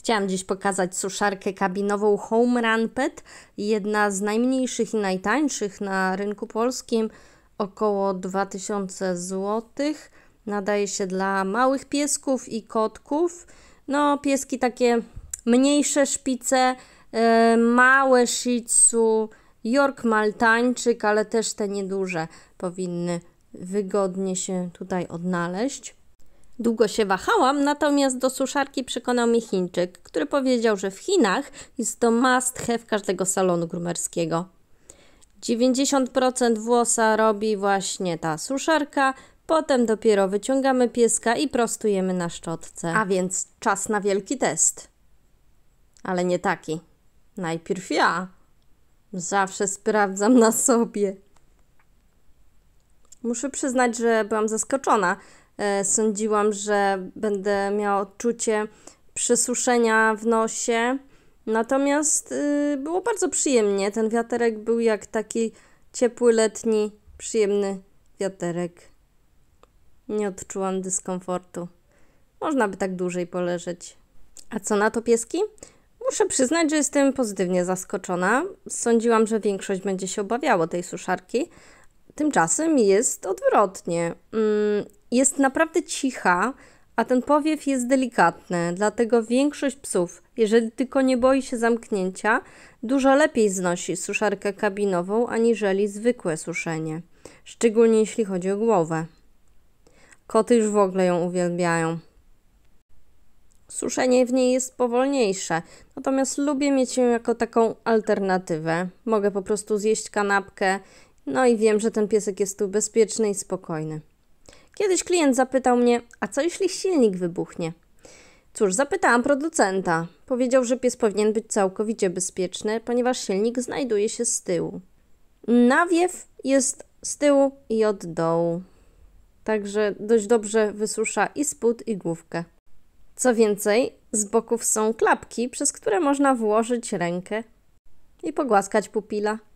Chciałam dziś pokazać suszarkę kabinową Home Run Pet, jedna z najmniejszych i najtańszych na rynku polskim, około 2000 zł. Nadaje się dla małych piesków i kotków. No, pieski takie mniejsze szpice, yy, małe shih tzu, York Maltańczyk, ale też te nieduże powinny wygodnie się tutaj odnaleźć. Długo się wahałam, natomiast do suszarki przekonał mnie Chińczyk, który powiedział, że w Chinach jest to must have każdego salonu grumerskiego. 90% włosa robi właśnie ta suszarka, potem dopiero wyciągamy pieska i prostujemy na szczotce. A więc czas na wielki test. Ale nie taki. Najpierw ja. Zawsze sprawdzam na sobie. Muszę przyznać, że byłam zaskoczona, E, sądziłam, że będę miała odczucie przesuszenia w nosie. Natomiast y, było bardzo przyjemnie. Ten wiaterek był jak taki ciepły, letni, przyjemny wiaterek. Nie odczułam dyskomfortu. Można by tak dłużej poleżeć. A co na to pieski? Muszę przyznać, że jestem pozytywnie zaskoczona. Sądziłam, że większość będzie się obawiało tej suszarki. Tymczasem jest odwrotnie. Mm, jest naprawdę cicha, a ten powiew jest delikatny, dlatego większość psów, jeżeli tylko nie boi się zamknięcia, dużo lepiej znosi suszarkę kabinową aniżeli zwykłe suszenie, szczególnie jeśli chodzi o głowę. Koty już w ogóle ją uwielbiają. Suszenie w niej jest powolniejsze, natomiast lubię mieć ją jako taką alternatywę. Mogę po prostu zjeść kanapkę, no i wiem, że ten piesek jest tu bezpieczny i spokojny. Kiedyś klient zapytał mnie, a co jeśli silnik wybuchnie? Cóż, zapytałam producenta. Powiedział, że pies powinien być całkowicie bezpieczny, ponieważ silnik znajduje się z tyłu. Nawiew jest z tyłu i od dołu. Także dość dobrze wysusza i spód, i główkę. Co więcej, z boków są klapki, przez które można włożyć rękę i pogłaskać pupila.